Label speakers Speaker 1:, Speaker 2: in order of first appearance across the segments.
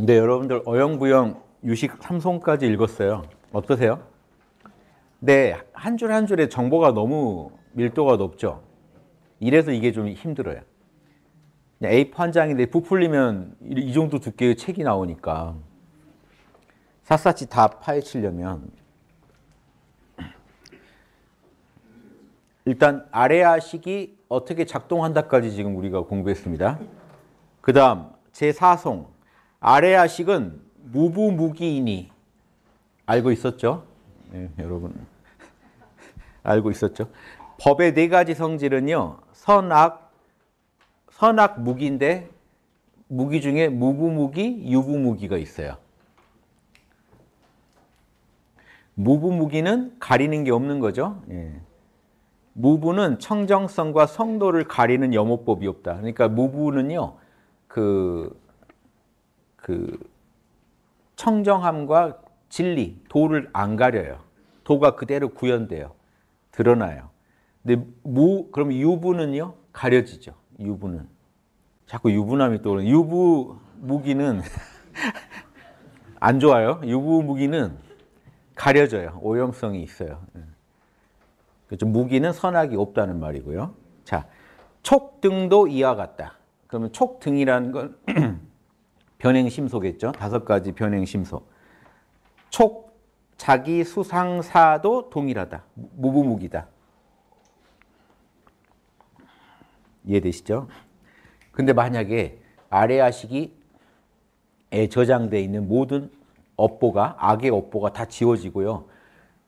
Speaker 1: 근데 여러분들 어영부영 유식 삼손까지 읽었어요. 어떠세요? 네, 한 줄 한 줄의 정보가 너무 밀도가 높죠. 이래서 이게 좀 힘들어요. A4 한 장인데 부풀리면 이 정도 두께의 책이 나오니까 샅샅이 다 파헤치려면 일단 아래아식이 어떻게 작동한다까지 지금 우리가 공부했습니다. 그 다음 제4송 아레아식은 무부무기이니 알고 있었죠? 네, 여러분 알고 있었죠? 법의 네 가지 성질은요. 선악, 선악 무기인데 무기 중에 무부무기, 유부무기가 있어요. 무부무기는 가리는 게 없는 거죠. 예. 무부는 청정성과 성도를 가리는 염호법이 없다. 그러니까 무부는요, 그그 청정함과 진리, 도를 안 가려요. 도가 그대로 구현돼요. 드러나요. 근데 무 그럼 유부는요? 가려지죠. 유부는. 자꾸 유부남이 떠오르 유부 무기는 안 좋아요. 유부 무기는 가려져요. 오염성이 있어요. 예. 그렇죠. 무기는 선악이 없다는 말이고요. 자, 촉등도 이와 같다. 그러면 촉등이라는 건 음, 변행심소겠죠. 다섯 가지 변행심소. 촉, 자기 수상사도 동일하다. 무부무기다. 이해되시죠? 근데 만약에 아레아식이 저장되 있는 모든 업보가 악의 업보가 다 지워지고요.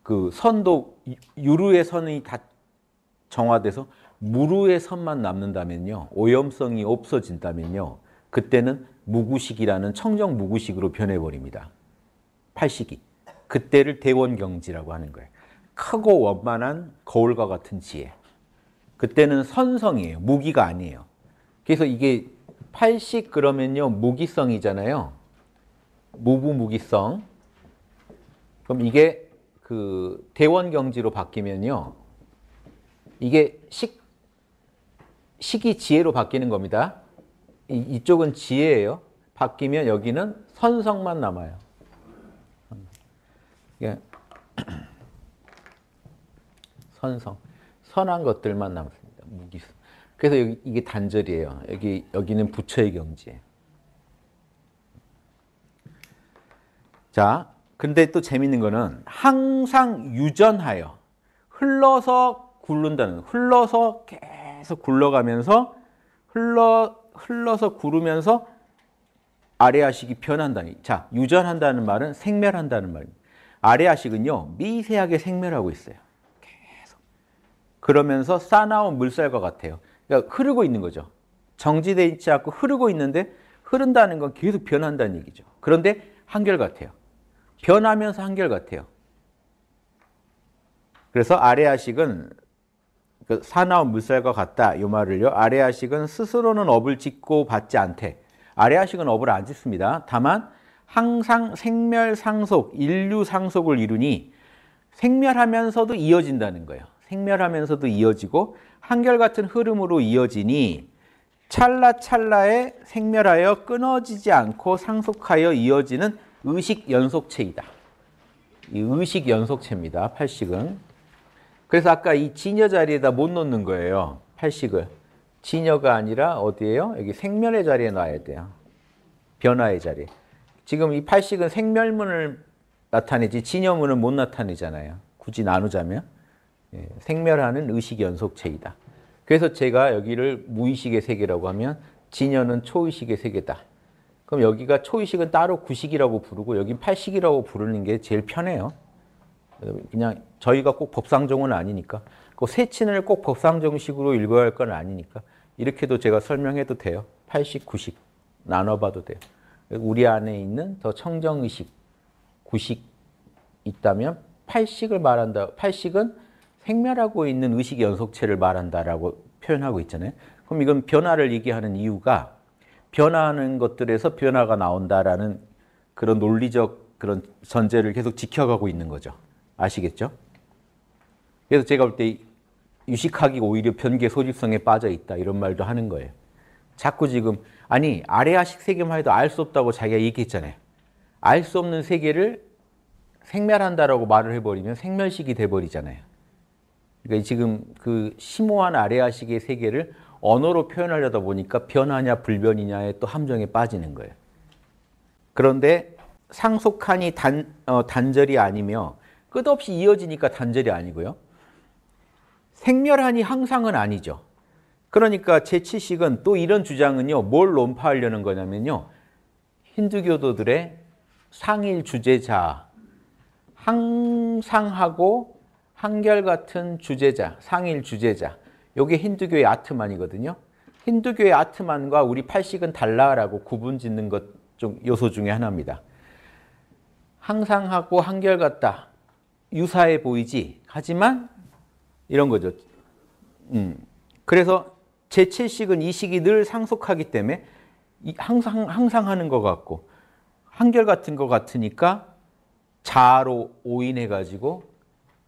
Speaker 1: 그 선도 유루의 선이 다 정화돼서 무루의 선만 남는다면요. 오염성이 없어진다면요. 그때는 무구식이라는 청정 무구식으로 변해버립니다. 팔식이. 그때를 대원경지라고 하는 거예요. 크고 원만한 거울과 같은 지혜. 그때는 선성이에요. 무기가 아니에요. 그래서 이게 팔식 그러면요. 무기성이잖아요. 무부무기성. 그럼 이게 그 대원경지로 바뀌면요. 이게 식, 식이 지혜로 바뀌는 겁니다. 이, 쪽은 지혜예요. 바뀌면 여기는 선성만 남아요. 이 선성, 선한 것들만 남습니다. 무기수. 그래서 여기, 이게 단절이에요. 여기 여기는 부처의 경지예요. 자, 근데 또 재밌는 거는 항상 유전하여 흘러서 굴른다는 흘러서 계속 굴러가면서 흘러 흘러서 구르면서 아래아식이 변한다. 니 자, 유전한다는 말은 생멸한다는 말입니다. 아레아식은요, 미세하게 생멸하고 있어요. 계속. 그러면서 싸나온 물살과 같아요. 그러니까 흐르고 있는 거죠. 정지되 있지 않고 흐르고 있는데 흐른다는 건 계속 변한다는 얘기죠. 그런데 한결같아요. 변하면서 한결같아요. 그래서 아레아식은 그 사나운 물살과 같다 이 말을요. 아레아식은 스스로는 업을 짓고 받지 않되 아레아식은 업을 안 짓습니다. 다만 항상 생멸 상속, 인류 상속을 이루니 생멸하면서도 이어진다는 거예요. 생멸하면서도 이어지고 한결같은 흐름으로 이어지니 찰나찰나에 생멸하여 끊어지지 않고 상속하여 이어지는 의식 연속체이다. 이 의식 연속체입니다. 팔식은. 그래서 아까 이 진여 자리에다 못 놓는 거예요. 팔식을. 진여가 아니라 어디예요? 여기 생멸의 자리에 놔야 돼요. 변화의 자리. 지금 이 팔식은 생멸문을 나타내지 진여문은 못 나타내잖아요. 굳이 나누자면 예, 생멸하는 의식 연속체이다. 그래서 제가 여기를 무의식의 세계라고 하면 진여는 초의식의 세계다. 그럼 여기가 초의식은 따로 구식이라고 부르고 여긴 팔식이라고 부르는 게 제일 편해요. 그냥 저희가 꼭 법상정은 아니니까 그 세친을 꼭 법상정식으로 읽어야 할 건 아니니까 이렇게도 제가 설명해도 돼요. 80, 90 나눠봐도 돼요. 우리 안에 있는 더 청정의식, 90 있다면 80을 말한다. 80은 생멸하고 있는 의식 연속체를 말한다라고 표현하고 있잖아요. 그럼 이건 변화를 얘기하는 이유가 변화하는 것들에서 변화가 나온다라는 그런 논리적 그런 전제를 계속 지켜가고 있는 거죠. 아시겠죠? 그래서 제가 볼 때 유식학이 오히려 변계 소집성에 빠져 있다 이런 말도 하는 거예요. 자꾸 지금 아니 아레아식 세계만 해도 알 수 없다고 자기가 얘기했잖아요. 알 수 없는 세계를 생멸한다라고 말을 해버리면 생멸식이 돼버리잖아요. 그러니까 지금 그 심오한 아레아식의 세계를 언어로 표현하려다 보니까 변하냐 불변이냐의 또 함정에 빠지는 거예요. 그런데 상속한이 단, 어, 단절이 아니며 끝없이 이어지니까 단절이 아니고요. 생멸하니 항상은 아니죠. 그러니까 제7식은 또 이런 주장은요. 뭘 논파하려는 거냐면요. 힌두교도들의 상일 주제자, 항상하고 한결같은 주제자, 상일 주제자. 이게 힌두교의 아트만이거든요. 힌두교의 아트만과 우리 팔식은 달라라고 구분 짓는 것 중, 요소 중에 하나입니다. 항상하고 한결같다. 유사해 보이지. 하지만 이런 거죠. 음. 그래서 제7식은 이 식이 늘 상속하기 때문에 항상 항상 하는 것 같고 한결 같은 것 같으니까 자로 오인해 가지고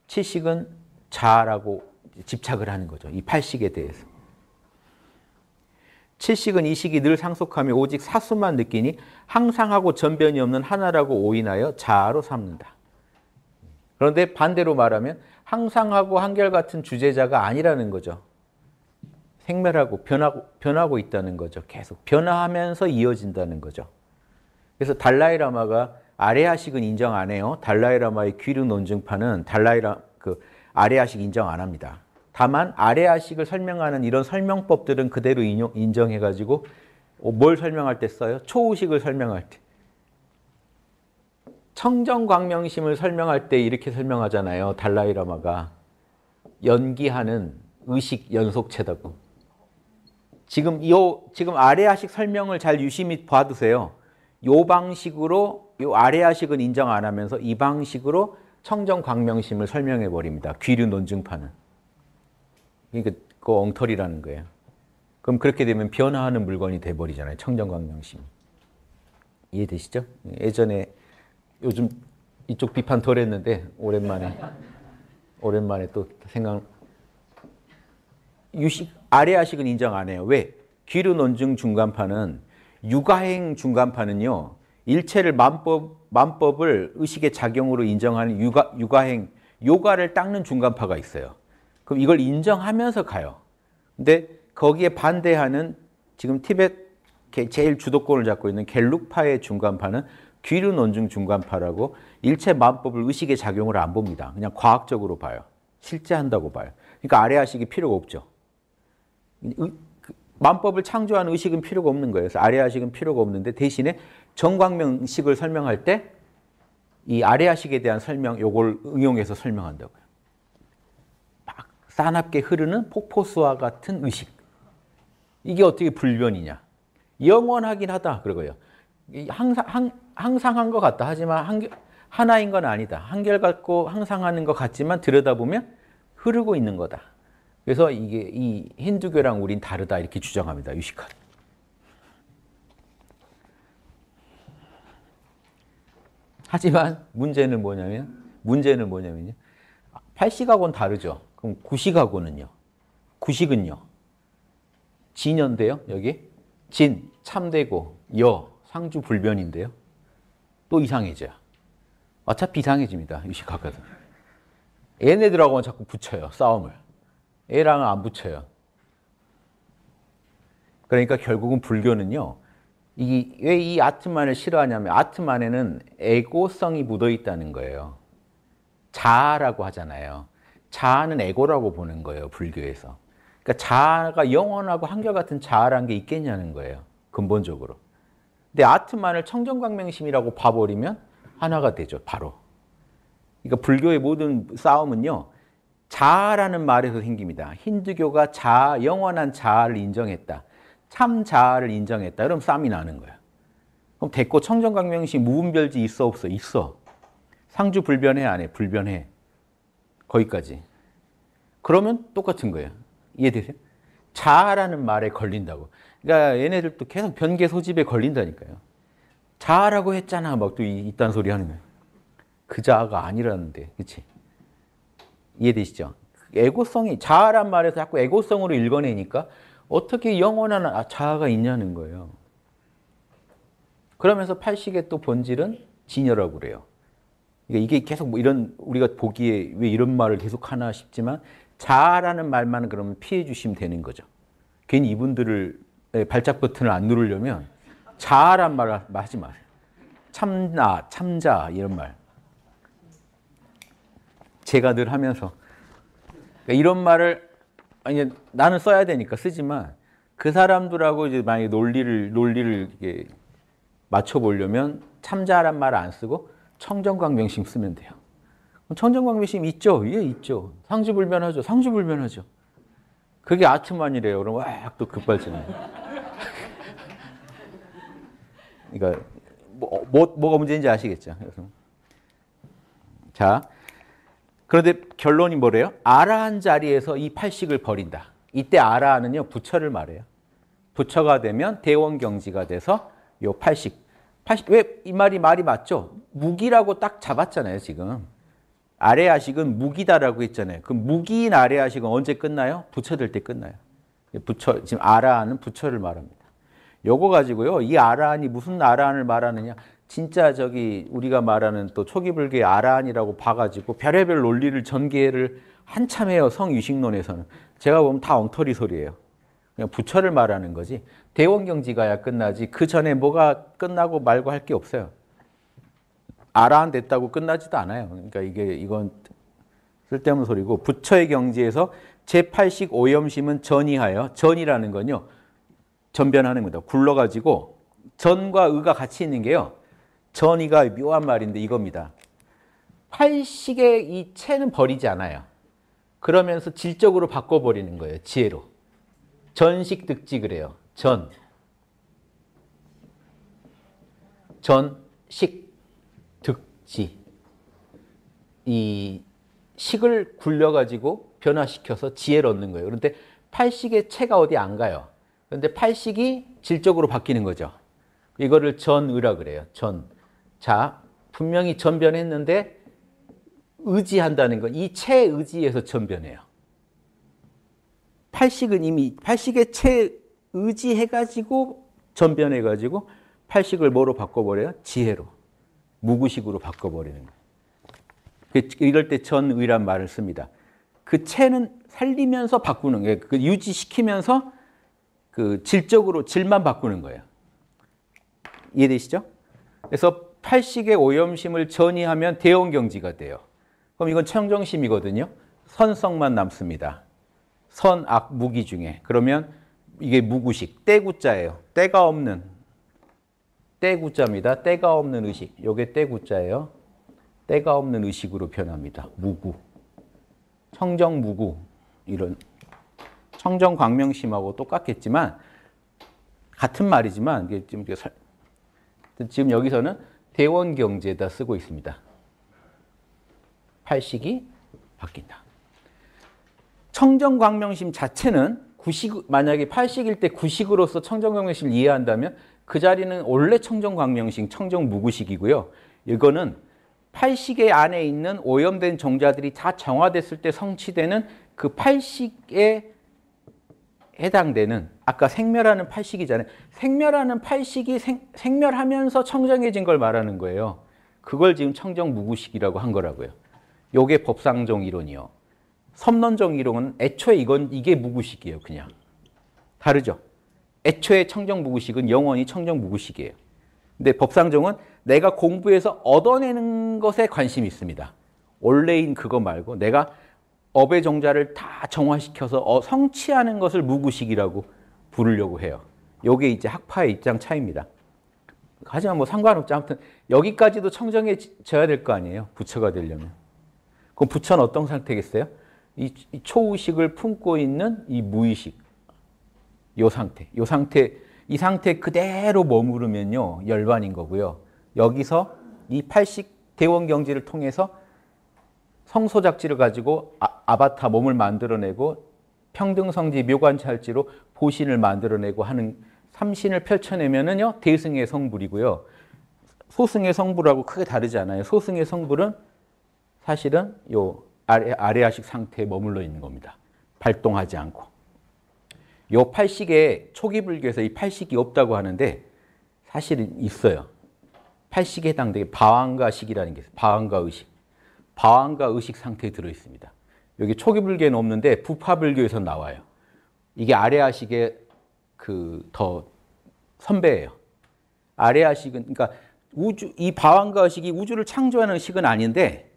Speaker 1: 7식은 자라고 집착을 하는 거죠. 이 8식에 대해서. 7식은 이 식이 늘 상속하며 오직 사수만 느끼니 항상하고 전변이 없는 하나라고 오인하여 자로 삼는다. 그런데 반대로 말하면 항상하고 한결같은 주제자가 아니라는 거죠. 생멸하고 변하고, 변하고 있다는 거죠. 계속 변화하면서 이어진다는 거죠. 그래서 달라이라마가 아레아식은 인정 안 해요. 달라이라마의 귀류 논증파는 달라이라 그 아레아식 인정 안 합니다. 다만 아레아식을 설명하는 이런 설명법들은 그대로 인정해 가지고 어, 뭘 설명할 때 써요? 초우식을 설명할 때. 청정광명심을 설명할 때 이렇게 설명하잖아요. 달라이라마가 연기하는 의식 연속체다고. 지금 요 지금 아래아식 설명을 잘 유심히 봐두세요. 요 방식으로 요 아래아식은 인정 안 하면서 이 방식으로 청정광명심을 설명해 버립니다. 귀류 논증파는. 그러니까 그 엉터리라는 거예요. 그럼 그렇게 되면 변화하는 물건이 돼 버리잖아요. 청정광명심. 이해되시죠? 예전에 요즘 이쪽 비판 덜 했는데 오랜만에 오랜만에 또 생각 유식 아래아식은 인정 안 해요. 왜? 기류 논증 중간파는 육아행 중간파는요. 일체를 만법 만법을 의식의 작용으로 인정하는 육아 육아행 요가를 닦는 중간파가 있어요. 그럼 이걸 인정하면서 가요. 근데 거기에 반대하는 지금 티벳 제일 주도권을 잡고 있는 갤룩파의 중간파는 귀륜 논증 중간파라고 일체 마음법을 의식의 작용을 안 봅니다. 그냥 과학적으로 봐요. 실제 한다고 봐요. 그러니까 아래아식이 필요가 없죠. 의, 만법을 그 창조한 의식은 필요가 없는 거예요. 그래서 아래아식은 필요가 없는데 대신에 정광명식을 설명할 때 이 아래아식에 대한 설명, 요걸 응용해서 설명한다고요. 막 사납게 흐르는 폭포수와 같은 의식. 이게 어떻게 불변이냐. 영원하긴 하다 그러고요. 항상 항상 한 것 같다. 하지만 한, 하나인 건 아니다. 한결같고 항상 하는 것 같지만 들여다보면 흐르고 있는 거다. 그래서 이게 이 힌두교랑 우린 다르다 이렇게 주장합니다. 유식한. 하지만 문제는 뭐냐면 문제는 뭐냐면요. 팔식하고는 다르죠. 그럼 구식하고는요. 구식은요. 진연데요. 여기 진 참되고 여 상주 불변인데요. 또 이상해져. 어차피 이상해집니다. 유식하거든. 얘네들하고만 자꾸 붙여요. 싸움을. 얘랑은 안 붙여요. 그러니까 결국은 불교는요. 이왜이 아트만을 싫어하냐면 아트만에는 에고성이 묻어 있다는 거예요. 자아라고 하잖아요. 자아는 에고라고 보는 거예요. 불교에서. 그러니까 자아가 영원하고 한결같은 자아란 게 있겠냐는 거예요. 근본적으로. 근데 아트만을 청정광명심이라고 봐버리면 하나가 되죠. 바로. 그러니까 불교의 모든 싸움은요. 자아라는 말에서 생깁니다. 힌두교가 자 영원한 자아를 인정했다. 참 자아를 인정했다. 그럼 싸움이 나는 거야. 그럼 됐고 청정광명시 무분별지 있어 없어? 있어. 상주 불변해 안 해? 불변해. 거기까지. 그러면 똑같은 거예요. 이해되세요? 자아라는 말에 걸린다고. 그러니까 얘네들도 계속 변계 소집에 걸린다니까요. 자라고 했잖아. 막 또 이딴 소리 하는 거예요. 그 자아가 아니라는데. 그치? 이해되시죠? 에고성이, 자아란 말에서 자꾸 에고성으로 읽어내니까 어떻게 영원한 아, 자아가 있냐는 거예요. 그러면서 팔식의 또 본질은 진여라고 그래요. 그러니까 이게 계속 뭐 이런 우리가 보기에 왜 이런 말을 계속 하나 싶지만 자아라는 말만 그러면 피해 주시면 되는 거죠. 괜히 이분들을 네, 발작 버튼을 안 누르려면 자란말을 하지 마세요. 참나, 참자 이런 말. 제가 늘 하면서 그러니까 이런 말을 아니 나는 써야 되니까 쓰지만 그 사람들하고 이제 만약에 논리를 논리를 이게 맞춰 보려면 참자란 말을 안 쓰고 청정광명심 쓰면 돼요. 청정광명심 있죠? 예, 있죠. 상주불변하죠. 상주불변하죠. 그게 아트만이래요. 그럼 와또 급발진해. 그러니까 뭐, 어, 뭐, 가 문제인지 아시겠죠? 자, 그런데 결론이 뭐래요? 아라한 자리에서 이 팔식을 버린다. 이때 아라는요 부처를 말해요. 부처가 되면 대원경지가 돼서 요 팔식. 팔식 왜 이 말이 말이 맞죠? 무기라고 딱 잡았잖아요 지금. 아래아식은 무기다라고 했잖아요. 그 무기인 아래아식은 언제 끝나요? 부처 될 때 끝나요. 부처 지금 아라는 부처를 말합니다. 요거 가지고요. 이 아란이 무슨 아란을 말하느냐. 진짜 저기 우리가 말하는 또 초기불교의 아란이라고 봐가지고 별의별 논리를 전개를 한참 해요. 성유식론에서는. 제가 보면 다 엉터리 소리예요. 그냥 부처를 말하는 거지. 대원경지가야 끝나지 그 전에 뭐가 끝나고 말고 할 게 없어요. 아라 됐다고 끝나지도 않아요. 그러니까 이게 이건 쓸데없는 소리고 부처의 경지에서 제8식 오염심은 전이하여 전이라는 건요. 전변하는 겁니다. 굴러가지고 전과 의가 같이 있는 게요. 전이가 묘한 말인데 이겁니다. 팔식의 이 체는 버리지 않아요. 그러면서 질적으로 바꿔버리는 거예요. 지혜로. 전식 득지 그래요. 전. 전식 득지. 이 식을 굴려가지고 변화시켜서 지혜를 얻는 거예요. 그런데 팔식의 체가 어디 안 가요. 그런데 팔식이 질적으로 바뀌는 거죠. 이거를 전의라 그래요. 전. 자, 분명히 전변했는데 의지한다는 건이 체의지에서 전변해요. 팔식은 이미 팔식의 체의지해가지고 전변해가지고 팔식을 뭐로 바꿔버려요? 지혜로. 무구식으로 바꿔버리는 거예요. 그, 이럴 때 전의란 말을 씁니다. 그 체는 살리면서 바꾸는 거예요. 그 유지시키면서 그 질적으로 질만 바꾸는 거예요. 이해되시죠? 그래서 팔식의 오염심을 전이하면 대형 경지가 돼요. 그럼 이건 청정심이거든요. 선성만 남습니다. 선악 무기 중에 그러면 이게 무구식 때구자예요. 때가 없는 때구자입니다. 때가 없는 의식. 요게 때구자예요. 때가 없는 의식으로 변합니다. 무구. 청정 무구 이런 청정 광명심하고 똑같겠지만 같은 말이지만 이게 지금 지금 여기서는 대원 경제다 쓰고 있습니다. 팔식이 바뀐다. 청정 광명심 자체는 구식 만약에 팔식일 때 구식으로서 청정 광명심을 이해한다면 그 자리는 원래 청정 광명식 청정 무구식이고요. 이거는 팔식의 안에 있는 오염된 종자들이 다 정화됐을 때 성취되는 그 팔식의 해당되는 아까 생멸하는 팔식이잖아요. 생멸하는 팔식이 생, 생멸하면서 청정해진 걸 말하는 거예요. 그걸 지금 청정 무구식이라고 한 거라고요. 요게 법상정 이론이요. 섬론정 이론은 애초에 이건 이게 무구식이에요, 그냥. 다르죠. 애초에 청정 무구식은 영원히 청정 무구식이에요. 근데 법상정은 내가 공부해서 얻어내는 것에 관심이 있습니다. 원래인 그거 말고 내가 업의 종자를다 정화시켜서 어, 성취하는 것을 무구식이라고 부르려고 해요. 요게 이제 학파의 입장 차입니다. 하지만 뭐 상관없죠. 아무튼 여기까지도 청정해져야 될 거 아니에요. 부처가 되려면. 그럼 부처는 어떤 상태겠어요? 이, 이 초우식을 품고 있는 이 무의식. 요 상태. 요 상태. 이 상태 그대로 머무르면요. 열반인 거고요. 여기서 이 팔식 대원경지를 통해서 성소작지를 가지고 아, 바타 몸을 만들어내고 평등성지 묘관찰지로 보신을 만들어내고 하는 삼신을 펼쳐내면은요 대승의 성불이고요 소승의 성불하고 크게 다르지 않아요. 소승의 성불은 사실은 요 아래, 아래아식 상태에 머물러 있는 겁니다. 발동하지 않고. 요 팔식에 초기 불교에서 이 팔식이 없다고 하는데 사실은 있어요. 팔식에 해당되게 바왕가식이라는 게 있어요. 바왕가 의식. 바왕과 의식 상태에 들어 있습니다. 여기 초기 불교에는 없는데 부파 불교에서 나와요. 이게 아레아식의 그 더 선배예요. 아레아식은 그러니까 우주 이 바왕과 의식이 우주를 창조하는 식은 아닌데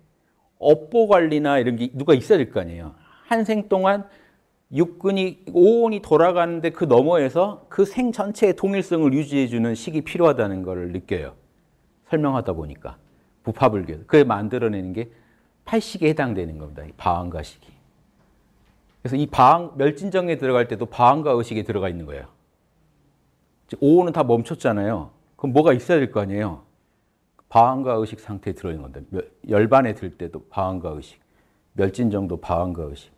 Speaker 1: 업보 관리나 이런 게 누가 있어야 될 거 아니에요. 한 생 동안 육근이 오온이 돌아가는데 그 너머에서 그 생 전체의 동일성을 유지해 주는 식이 필요하다는 것 느껴요. 설명하다 보니까 부파불교. 그게 만들어내는 게 8식에 해당되는 겁니다. 바항과 식이. 그래서 이 바항, 멸진정에 들어갈 때도 바항과 의식이 들어가 있는 거예요. 5호는 다 멈췄잖아요. 그럼 뭐가 있어야 될 거 아니에요? 바항과 의식 상태에 들어있는 건데, 열반에 들 때도 바항과 의식, 멸진정도 바항과 의식.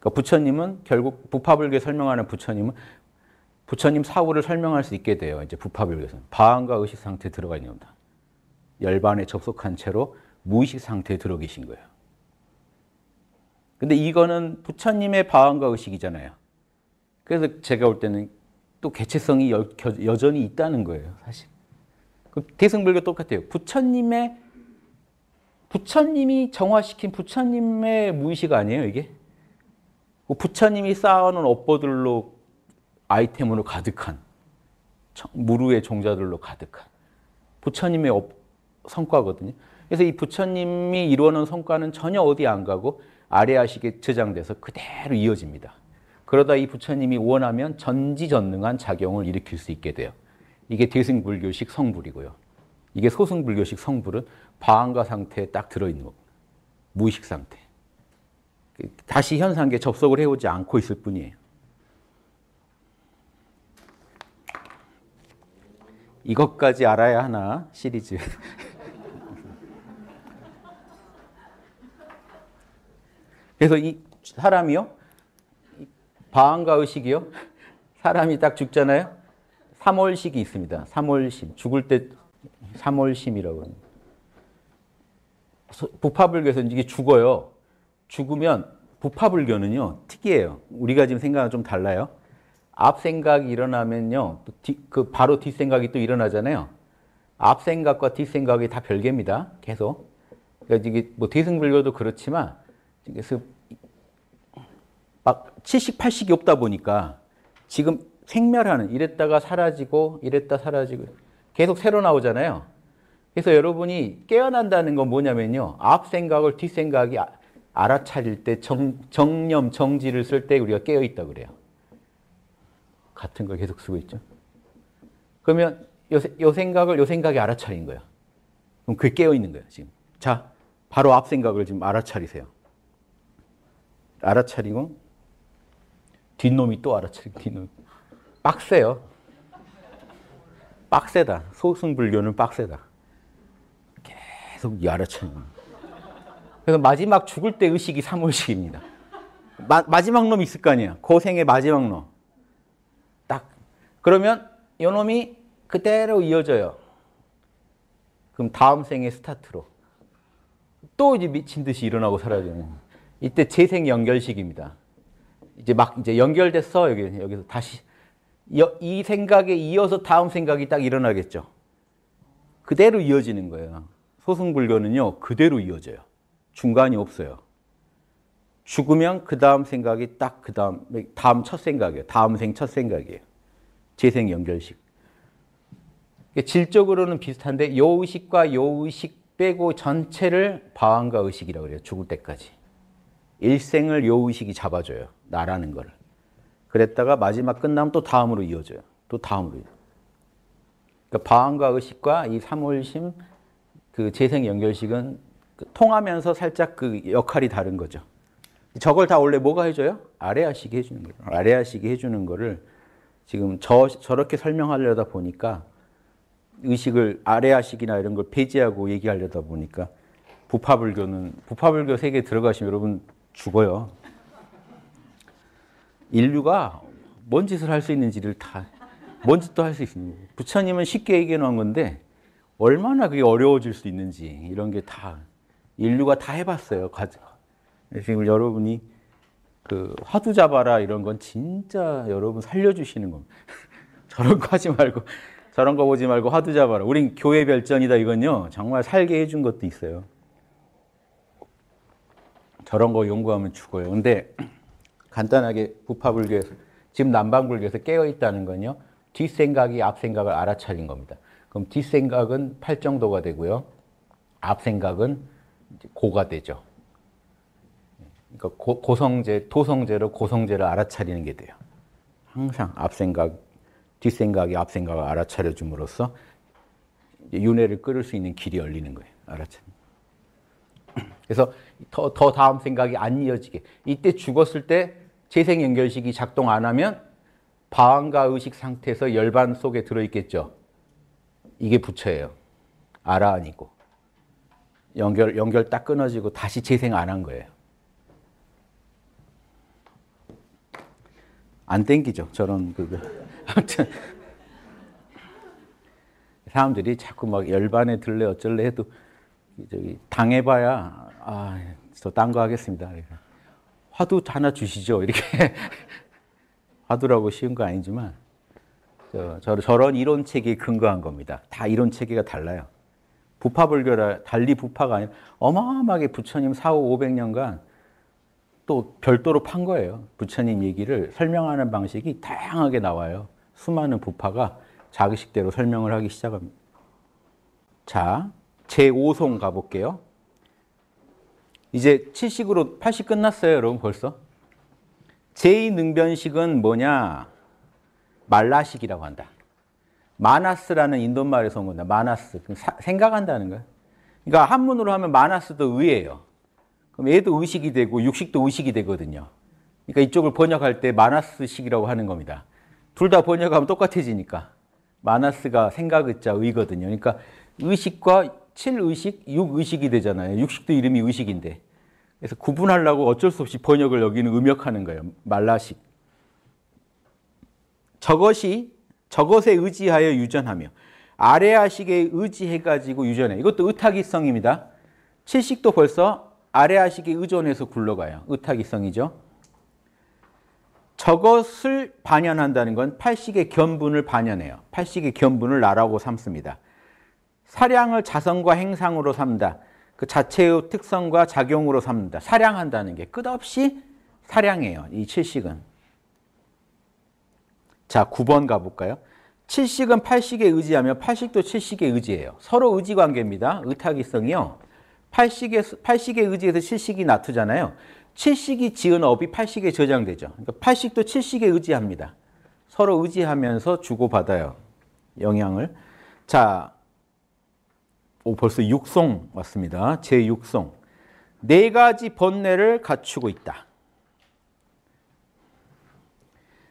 Speaker 1: 그러니까 부처님은 결국 부파불교 설명하는 부처님은 부처님 사후를 설명할 수 있게 돼요. 이제 부파불교에서는. 바항과 의식 상태에 들어가 있는 겁니다. 열반에 접속한 채로 무의식 상태에 들어 계신 거예요. 근데 이거는 부처님의 바음과 의식이잖아요. 그래서 제가 볼 때는 또 개체성이 여전히 있다는 거예요, 사실. 대승불교 똑같아요. 부처님의 부처님이 정화시킨 부처님의 무의식 아니에요, 이게? 그 부처님이 쌓아놓은 업보들로 아이템으로 가득한 무루의 종자들로 가득한 부처님의 업, 성과거든요. 그래서 이 부처님이 이루어놓은 성과는 전혀 어디 안 가고 아래아식에 저장돼서 그대로 이어집니다. 그러다 이 부처님이 원하면 전지전능한 작용을 일으킬 수 있게 돼요. 이게 대승불교식 성불이고요. 이게 소승불교식 성불은 방과 상태에 딱 들어있는 겁 무의식 상태. 다시 현상계 접속을 해오지 않고 있을 뿐이에요. 이것까지 알아야 하나 시리즈. 그래서 이 사람이요. 방과 의식이요. 사람이 딱 죽잖아요. 삼월식이 있습니다. 삼월심. 죽을 때 삼월심이라고 합니다. 부파불교에서 이게 죽어요. 죽으면 부파불교는요. 특이해요. 우리가 지금 생각은 좀 달라요. 앞 생각이 일어나면요. 뒤, 그 바로 뒷 생각이 또 일어나잖아요. 앞 생각과 뒷 생각이 다 별개입니다. 계속. 그러니까 이게 뭐 대승불교도 그렇지만 그래서 막 70, 80이 없다 보니까 지금 생멸하는 이랬다가 사라지고 이랬다 사라지고 계속 새로 나오잖아요. 그래서 여러분이 깨어난다는 건 뭐냐면요. 앞 생각을 뒷 생각이 아, 알아차릴 때 정, 정념, 정지를 쓸 때 우리가 깨어있다 그래요. 같은 걸 계속 쓰고 있죠. 그러면 요, 요 생각을 요 생각이 알아차린 거예요. 그럼 그게 깨어있는 거예요, 지금. 자, 바로 앞 생각을 지금 알아차리세요. 알아차리고 뒷놈이 또 알아차리고 뒷놈 빡세요. 빡세다. 소승불교는 빡세다. 계속 알아차리고 그래서 마지막 죽을 때 의식이 삼의식입니다. 마, 지막놈 있을 거 아니야. 고생의 마지막 놈. 딱. 그러면 요 놈이 그대로 이어져요. 그럼 다음 생의 스타트로. 또 이제 미친 듯이 일어나고 사라져요. 이때 재생 연결식입니다. 이제 막 이제 연결돼서 여기 여기서 다시 여, 이 생각에 이어서 다음 생각이 딱 일어나겠죠. 그대로 이어지는 거예요. 소승불교는요 그대로 이어져요. 중간이 없어요. 죽으면 그 다음 생각이 딱 그 다음 다음 첫 생각이에요. 다음 생 첫 생각이에요. 재생 연결식. 그러니까 질적으로는 비슷한데 요의식과 요의식 빼고 전체를 바완과 의식이라고 그래요. 죽을 때까지. 일생을 요 의식이 잡아줘요. 나라는 거 그랬다가 마지막 끝나면 또 다음으로 이어져요. 또 다음으로. 그러니까 바항과 의식과 이 삼월심 그 재생 연결식은 그 통하면서 살짝 그 역할이 다른 거죠. 저걸 다 원래 뭐가 해줘요? 아레아식이 해주는 거예요. 아레아식이 해주는 거를 지금 저, 저렇게 설명하려다 보니까 의식을 아레아식이나 이런 걸 폐지하고 얘기하려다 보니까 부파불교는 부파불교 세계에 들어가시면 여러분 죽어요. 인류가 뭔 짓을 할 수 있는지를 다, 뭔 짓도 할 수 있습니다. 부처님은 쉽게 얘기해 놓은 건데, 얼마나 그게 어려워질 수 있는지, 이런 게 다, 인류가 다 해봤어요. 지금 여러분이 그 화두 잡아라 이런 건 진짜 여러분 살려주시는 겁니다. 저런 거 하지 말고, 저런 거 보지 말고 화두 잡아라. 우린 교회 별전이다 이건요. 정말 살게 해준 것도 있어요. 저런 거 연구하면 죽어요. 근데 간단하게 부파불교에 지금 남방불교에서 깨어 있다는 건요. 뒷생각이 앞생각을 알아차린 겁니다. 그럼 뒷생각은 8 정도가 되고요. 앞생각은 고가 되죠. 그러니까 고, 성제 토성제로 고성제를 알아차리는 게 돼요. 항상 앞생각, 뒷생각이 앞생각을 알아차려 줌으로써 윤회를 끌을 수 있는 길이 열리는 거예요. 알아차림. 그래서 더, 더 다음 생각이 안 이어지게. 이때 죽었을 때 재생 연결식이 작동 안 하면 방항과 의식 상태에서 열반 속에 들어있겠죠. 이게 부처예요. 아 아니고. 연결, 연결 딱 끊어지고 다시 재생 안 한 거예요. 안 땡기죠. 저런 그아 그, 사람들이 자꾸 막 열반에 들래 어쩔래 해도 저기 당해봐야 아저 딴 거 하겠습니다. 화두 하나 주시죠 이렇게 화두라고 쉬운 거 아니지만 저, 저런 이론 체계 근거한 겁니다. 다 이론 체계가 달라요. 부파불교라 달리 부파가 아니라 어마어마하게 부처님 사후 500년간 또 별도로 판 거예요. 부처님 얘기를 설명하는 방식이 다양하게 나와요. 수많은 부파가 자기식대로 설명을 하기 시작합니다. 자, 제5송 가볼게요. 이제 70으로 80 끝났어요, 여러분 벌써. 제2능변식은 뭐냐? 말라식이라고 한다. 마나스라는 인도말에서 온 건데 마나스. 생각한다는 거야. 그러니까 한문으로 하면 마나스도 의예요. 그럼 얘도 의식이 되고 육식도 의식이 되거든요. 그러니까 이쪽을 번역할 때 마나스식이라고 하는 겁니다. 둘 다 번역하면 똑같아지니까. 마나스가 생각의 자 의거든요. 그러니까 의식과 7의식, 6의식이 되잖아요. 6식도 이름이 의식인데. 그래서 구분하려고 어쩔 수 없이 번역을 여기는 음역하는 거예요. 말라식. 저것이 저것에 의지하여 유전하며 아래아식에 의지해 가지고 유전해. 이것도 의타기성입니다. 칠식도 벌써 아래아식에 의존해서 굴러가요. 의타기성이죠. 저것을 반현한다는 건 팔식의 견분을 반현해요. 팔식의 견분을 나라고 삼습니다. 사량을 자성과 행상으로 삼다. 그 자체의 특성과 작용으로 삼는다. 사량한다는 게 끝없이 사량해요. 이 칠식은. 자, 9번 가볼까요? 칠식은 팔식에 의지하며 팔식도 칠식에 의지해요. 서로 의지 관계입니다. 의타기성이요. 팔식에, 팔식에 의지해서 칠식이 나투잖아요. 칠식이 지은 업이 팔식에 저장되죠. 그러니까 팔식도 칠식에 의지합니다. 서로 의지하면서 주고받아요. 영향을. 자, 오, 벌써 6성 왔습니다. 제 6송. 네 가지 번뇌를 갖추고 있다.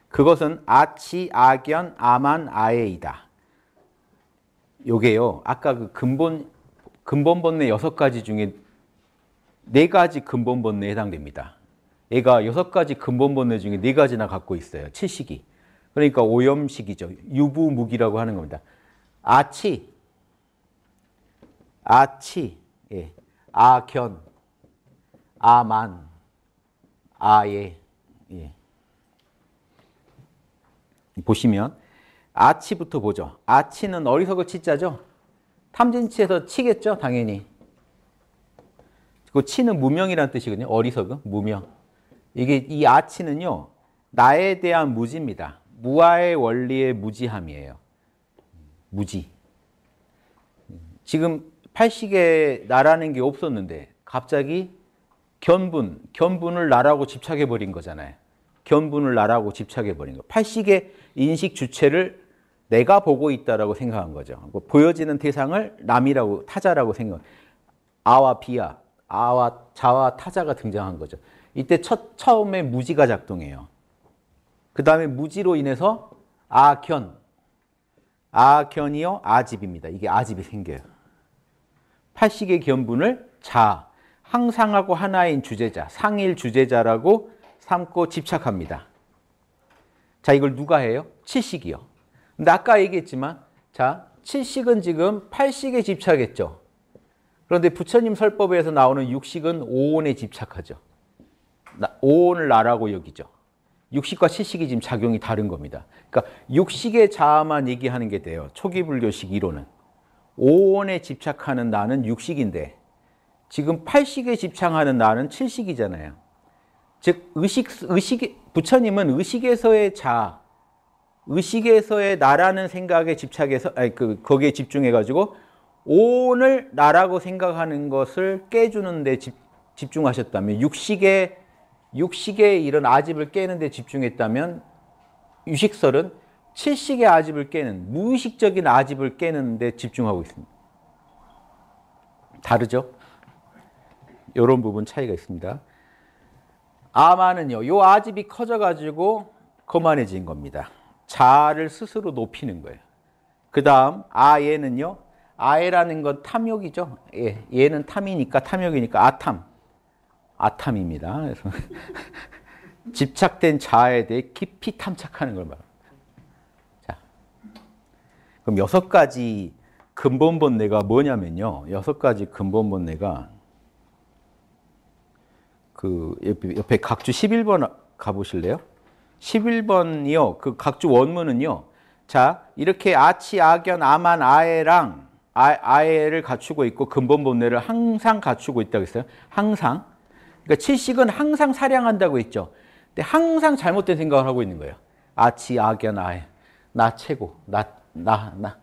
Speaker 1: 그것은 아치, 악연, 아만, 아에이다. 요게요. 아까 그 근본 근본 번뇌 여섯 가지 중에 네 가지 근본 번뇌에 해당됩니다. 얘가 여섯 가지 근본 번뇌 중에 네 가지나 갖고 있어요. 칠식이. 그러니까 오염식이죠. 유부무기라고 하는 겁니다. 아치, 아치, 예. 아견, 아만, 아예. 예. 보시면 아치부터 보죠. 아치는 어리석을 치자죠. 탐진치에서 치겠죠, 당연히. 그 치는 무명이라는 뜻이거든요. 어리석은 무명. 이게 이 아치는요. 나에 대한 무지입니다. 무아의 원리의 무지함이에요. 무지. 지금 팔식의 나라는 게 없었는데 갑자기 견분, 견분을 나라고 집착해 버린 거잖아요. 견분을 나라고 집착해 버린 거. 팔식의 인식 주체를 내가 보고 있다라고 생각한 거죠. 그 보여지는 대상을 남이라고 타자라고 생각. 아와 비야, 아와 자와 타자가 등장한 거죠. 이때 첫 처음에 무지가 작동해요. 그 다음에 무지로 인해서 아견, 아견이요 아집입니다. 이게 아집이 생겨요. 8식의 견분을 자, 항상하고 하나인 주제자, 상일 주제자라고 삼고 집착합니다. 자, 이걸 누가 해요? 7식이요. 근데 아까 얘기했지만 자, 7식은 지금 8식에 집착했죠. 그런데 부처님 설법에서 나오는 6식은 5온에 집착하죠. 5온을 나라고 여기죠. 6식과 7식이 지금 작용이 다른 겁니다. 그러니까 6식의 자아만 얘기하는 게 돼요. 초기 불교식 이론은. 5원에 집착하는 나는 육식인데 지금 8식에 집착하는 나는 7식이잖아요. 즉 의식, 의식, 부처님은 의식에서의 자, 의식에서의 나라는 생각에 집착해서 아니, 그, 거기에 집중해가지고 오늘 나라고 생각하는 것을 깨주는 데 집, 집중하셨다면 육식의 육식의 이런 아집을 깨는 데 집중했다면 유식설은 실식의 아집을 깨는 무의식적인 아집을 깨는 데 집중하고 있습니다. 다르죠? 이런 부분 차이가 있습니다. 아마는요. 요 아집이 커져가지고 거만해진 겁니다. 자아를 스스로 높이는 거예요. 그 다음 아예는요. 아예라는 건 탐욕이죠. 예, 얘는 탐이니까 탐욕이니까 아탐. 아탐입니다. 그래서 집착된 자아에 대해 깊이 탐착하는 걸 말합니다. 그럼 여섯 가지 근본 번뇌가 뭐냐면요. 여섯 가지 근본 번뇌가 그 옆에 각주 11번 가보실래요? 11번이요. 그 각주 원문은요. 자, 이렇게 아치, 악연, 아만, 아애랑 아, 애를 갖추고 있고 근본 본뇌를 항상 갖추고 있다고 했어요. 항상. 그러니까 칠식은 항상 사량한다고 했죠. 근데 항상 잘못된 생각을 하고 있는 거예요. 아치, 악연, 아애. 나 최고. 나 나, 나,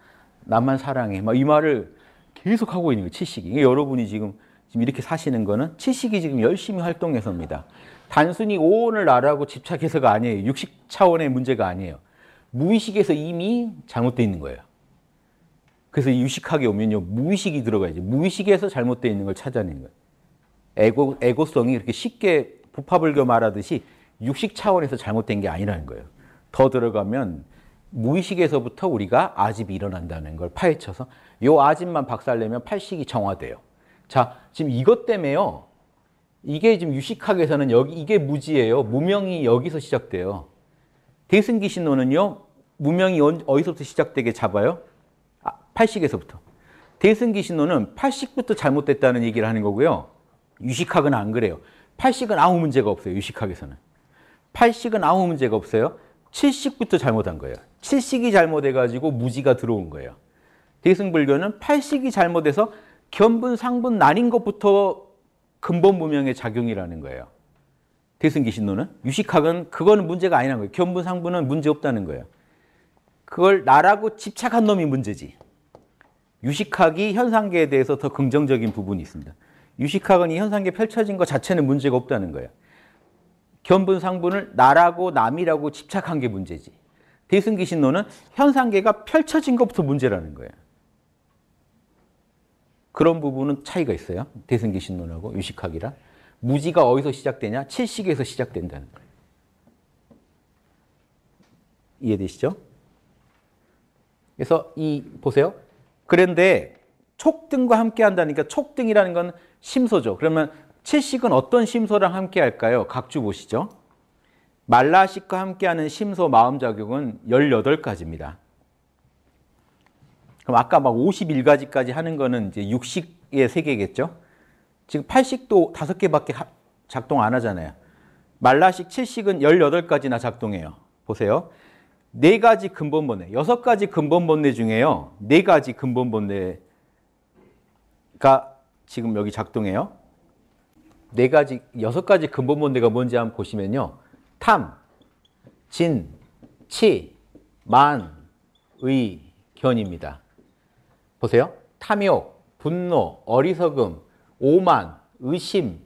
Speaker 1: 나만 사랑해. 막이 말을 계속 하고 있는 거예요, 치식이. 여러분이 지금, 지금 이렇게 사시는 거는 치식이 지금 열심히 활동해서입니다. 단순히 오온을 나라고 집착해서가 아니에요. 육식 차원의 문제가 아니에요. 무의식에서 이미 잘못되어 있는 거예요. 그래서 유식하게 오면요, 무의식이 들어가야지. 무의식에서 잘못되어 있는 걸 찾아내는 거예요. 에고, 에고성이 이렇게 쉽게 부파불교 말하듯이 육식 차원에서 잘못된 게 아니라는 거예요. 더 들어가면 무의식에서부터 우리가 아집이 일어난다는 걸 파헤쳐서 요 아집만 박살내면 팔식이 정화돼요. 자, 지금 이것 때문에요. 이게 지금 유식학에서는 여기 이게 무지예요. 무명이 여기서 시작돼요. 대승기 신호는요. 무명이 어디서부터 시작되게 잡아요? 아, 팔식에서부터. 대승기 신호는 팔식부터 잘못됐다는 얘기를 하는 거고요. 유식학은 안 그래요. 팔식은 아무 문제가 없어요. 유식학에서는. 팔식은 아무 문제가 없어요. 7식부터 잘못한 거예요. 7식이 잘못해가지고 무지가 들어온 거예요. 대승불교는 8식이 잘못해서 견분, 상분, 난인 것부터 근본 무명의 작용이라는 거예요. 대승기신론은 유식학은 그거는 문제가 아니란 거예요. 견분, 상분은 문제 없다는 거예요. 그걸 나라고 집착한 놈이 문제지. 유식학이 현상계에 대해서 더 긍정적인 부분이 있습니다. 유식학은 이 현상계 펼쳐진 것 자체는 문제가 없다는 거예요. 견분 상분을 나라고 남이라고 집착한 게 문제지. 대승기신론은 현상계가 펼쳐진 것부터 문제라는 거예요. 그런 부분은 차이가 있어요. 대승기신론하고 유식학이라. 무지가 어디서 시작되냐? 칠식에서 시작된다는 거예요. 이해되시죠? 그래서 이 보세요. 그런데 촉등과 함께 한다니까 촉등이라는 건 심소죠. 그러면 채식은 어떤 심소랑 함께 할까요? 각주 보시죠. 말라식과 함께하는 심소 마음작용은 18가지입니다. 그럼 아까 막 51가지까지 하는 거는 이제 육식의 세계겠죠? 지금 팔식도 5개밖에 작동 안 하잖아요. 말라식, 채식은 18가지나 작동해요. 보세요. 네 가지 근본 번뇌, 여섯 가지 근본 번뇌 중에요. 네 가지 근본 번뇌가 지금 여기 작동해요. 네 가지, 여섯 가지 근본 문제가 뭔지 한번 보시면요. 탐, 진, 치, 만, 의, 견입니다. 보세요. 탐욕, 분노, 어리석음, 오만, 의심,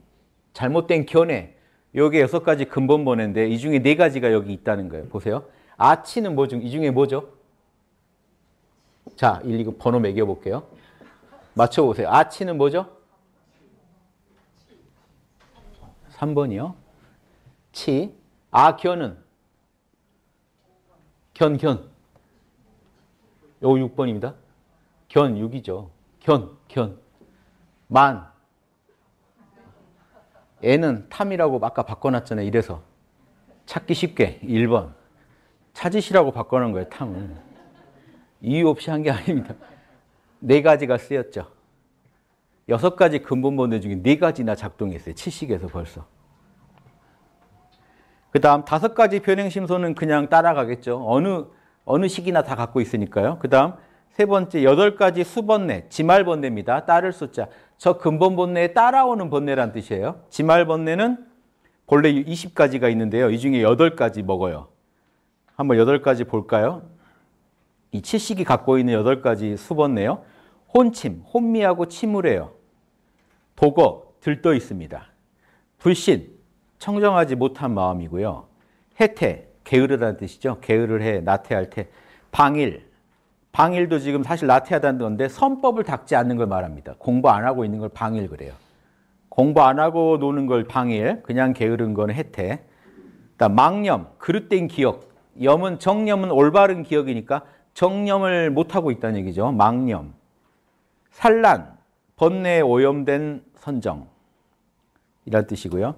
Speaker 1: 잘못된 견해. 요게 여섯 가지 근본 번인데 이 중에 네 가지가 여기 있다는 거예요. 보세요. 아치는 뭐 중, 이 중에 뭐죠? 자, 1, 2, 번호 매겨볼게요. 맞춰보세요. 아치는 뭐죠? 3번이요. 치. 아견은 견, 견. 요 6번입니다. 견 6이죠. 견, 견. 만. 애는 탐이라고 아까 바꿔놨잖아요. 이래서. 찾기 쉽게 1번. 찾으시라고 바꿔놓은 거예요. 탐은. 이유 없이 한 게 아닙니다. 네 가지가 쓰였죠. 여섯 가지 근본 본능 중에 네 가지나 작동했어요. 치식에서 벌써. 그 다음 다섯 가지 변행심소는 그냥 따라가겠죠. 어느, 어느 시기나 다 갖고 있으니까요. 그 다음 세 번째 여덟 가지 수번뇌, 지말번뇌입니다. 따를 숫자. 저 근본 번뇌에 따라오는 번뇌란 뜻이에요. 지말번뇌는 본래 20가지가 있는데요. 이 중에 8가지 먹어요. 한번 8가지 볼까요? 이 칠식이 갖고 있는 8가지 수번뇌요. 혼침, 혼미하고 침울해요. 보고 들떠 있습니다. 불신, 청정하지 못한 마음이고요. 해태, 게으르다는 뜻이죠. 게으르해, 나태할 때. 방일, 방일도 지금 사실 나태하다는 건데 선법을 닦지 않는 걸 말합니다. 공부 안 하고 있는 걸 방일 그래요. 공부 안 하고 노는 걸 방일, 그냥 게으른 건 해태. 그다음 망념, 그릇된 기억. 염은 정념은 올바른 기억이니까 정념을 못 하고 있다는 얘기죠. 망념. 산란, 번뇌에 오염된 선정 이란 뜻이고요.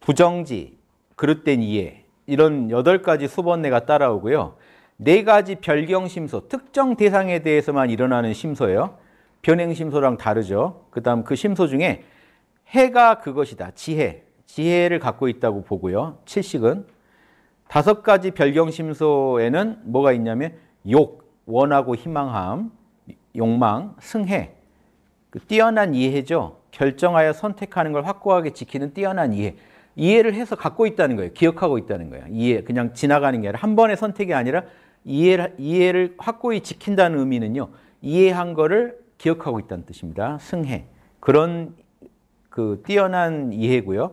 Speaker 1: 부정지, 그릇된 이해 이런 여덟 가지 수번내가 따라오고요. 네 가지 별경 심소, 특정 대상에 대해서만 일어나는 심소예요. 변행 심소랑 다르죠. 그다음 그 심소 중에 해가 그것이다. 지혜. 지혜를 갖고 있다고 보고요. 칠식은 다섯 가지 별경 심소에는 뭐가 있냐면 욕, 원하고 희망함, 욕망, 승해. 그 뛰어난 이해죠. 결정하여 선택하는 걸 확고하게 지키는 뛰어난 이해. 이해를 해서 갖고 있다는 거예요. 기억하고 있다는 거예요. 이해. 그냥 지나가는 게 아니라 한 번의 선택이 아니라 이해를, 이해를 확고히 지킨다는 의미는요. 이해한 거를 기억하고 있다는 뜻입니다. 승해. 그런 그 뛰어난 이해고요.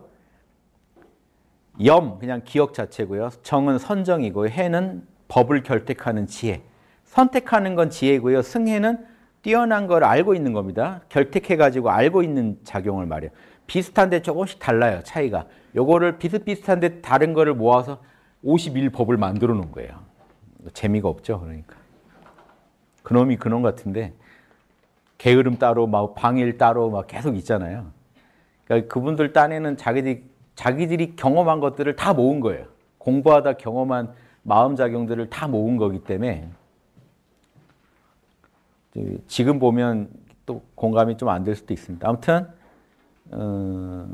Speaker 1: 염 그냥 기억 자체고요. 정은 선정이고 해는 법을 결택하는 지혜. 선택하는 건 지혜고요. 승해는 뛰어난 걸 알고 있는 겁니다. 결택해가지고 알고 있는 작용을 말이요 비슷한데 조금씩 달라요, 차이가. 요거를 비슷비슷한데 다른 거를 모아서 51법을 만들어 놓은 거예요. 재미가 없죠, 그러니까. 그놈이 그놈 같은데, 게으름 따로, 막 방일 따로, 막 계속 있잖아요. 그러니까 그분들 딴에는 자기들이, 자기들이 경험한 것들을 다 모은 거예요. 공부하다 경험한 마음작용들을 다 모은 거기 때문에 지금 보면 또 공감이 좀 안 될 수도 있습니다. 아무튼 어,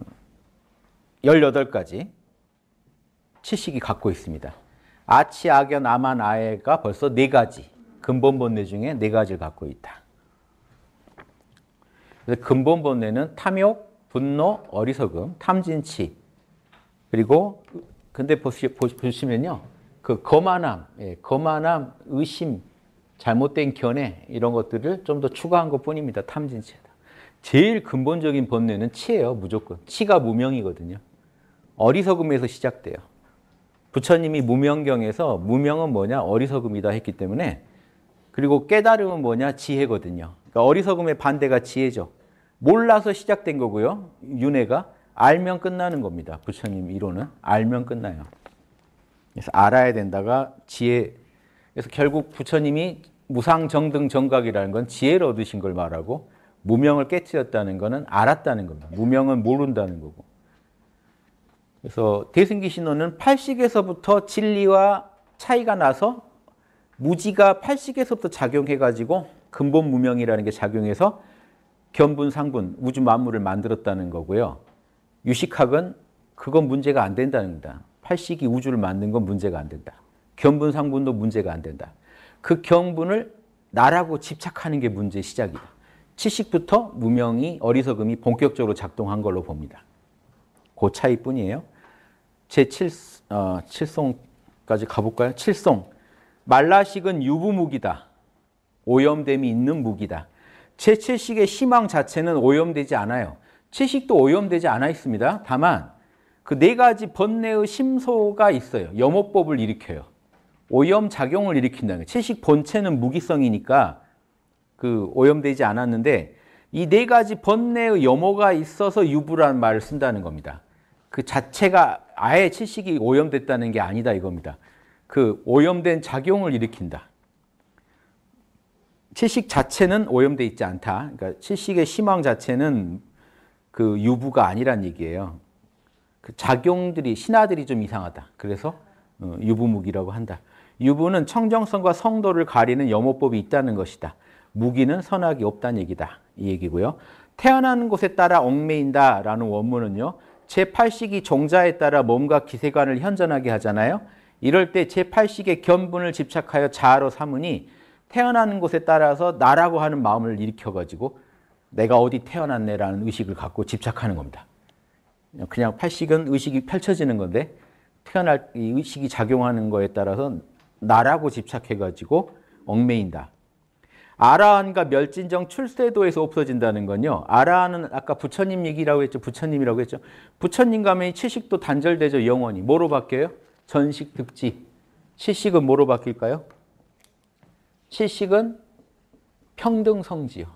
Speaker 1: 18가지 치식이 갖고 있습니다. 아치, 악연, 암만, 아해가 벌써 네 가지 근본 본뇌 중에 네 가지를 갖고 있다. 그래서 근본 본뇌는 탐욕, 분노, 어리석음, 탐진치 그리고 근데 보시, 보시면요 그 거만함, 예, 거만함, 의심 잘못된 견해 이런 것들을 좀 더 추가한 것 뿐입니다. 탐진치에다. 제일 근본적인 번뇌는 치예요. 무조건. 치가 무명이거든요. 어리석음에서 시작돼요. 부처님이 무명경에서 무명은 뭐냐? 어리석음이다 했기 때문에 그리고 깨달음은 뭐냐? 지혜거든요. 그러니까 어리석음의 반대가 지혜죠. 몰라서 시작된 거고요. 윤회가 알면 끝나는 겁니다. 부처님 이론은 알면 끝나요. 그래서 알아야 된다가 지혜 그래서 결국 부처님이 무상정등 정각이라는 건 지혜를 얻으신 걸 말하고 무명을 깨치렸다는 것은 알았다는 겁니다. 무명은 모른다는 거고. 그래서 대승기 신호는 팔식에서부터 진리와 차이가 나서 무지가 팔식에서부터 작용해가지고 근본 무명이라는 게 작용해서 견분, 상분, 우주 만물을 만들었다는 거고요. 유식학은 그건 문제가 안 된다는 겁니다. 팔식이 우주를 만든 건 문제가 안 된다. 견분 상분도 문제가 안 된다. 그 경분을 나라고 집착하는 게 문제의 시작이다. 치식부터 무명이 어리석음이 본격적으로 작동한 걸로 봅니다. 그 차이뿐이에요. 제 7, 어, 7송까지 가볼까요? 7송. 말라식은 유부무기다. 오염됨이 있는 무기다. 제7식의 희망 자체는 오염되지 않아요. 치식도 오염되지 않아 있습니다. 다만 그 네 가지 번뇌의 심소가 있어요. 염호법을 일으켜요. 오염 작용을 일으킨다는 거예요. 채식 본체는 무기성이니까 그 오염되지 않았는데 이 네 가지 번뇌의 염호가 있어서 유부라는 말을 쓴다는 겁니다. 그 자체가 아예 채식이 오염됐다는 게 아니다 이겁니다. 그 오염된 작용을 일으킨다. 채식 자체는 오염돼 있지 않다. 그러니까 채식의 심황 자체는 그 유부가 아니란 얘기예요. 그 작용들이 신화들이 좀 이상하다. 그래서 어, 유부무기라고 한다. 유부는 청정성과 성도를 가리는 염호법이 있다는 것이다. 무기는 선악이 없다는 얘기다. 이 얘기고요. 태어나는 곳에 따라 얽매인다 라는 원문은요. 제8식이 종자에 따라 몸과 기세관을 현전하게 하잖아요. 이럴 때 제8식의 견분을 집착하여 자아로 삼으니 태어나는 곳에 따라서 나라고 하는 마음을 일으켜가지고 내가 어디 태어났네라는 의식을 갖고 집착하는 겁니다. 그냥 팔식은 의식이 펼쳐지는 건데 태어날 의식이 작용하는 거에 따라서 나라고 집착해가지고 얽매인다. 아라한과 멸진정 출세도에서 없어진다는 건요. 아라한은 아까 부처님 얘기라고 했죠. 부처님이라고 했죠. 부처님 가면 치식도 단절되죠. 영원히. 뭐로 바뀌어요? 전식, 득지. 치식은 뭐로 바뀔까요? 치식은 평등성지요.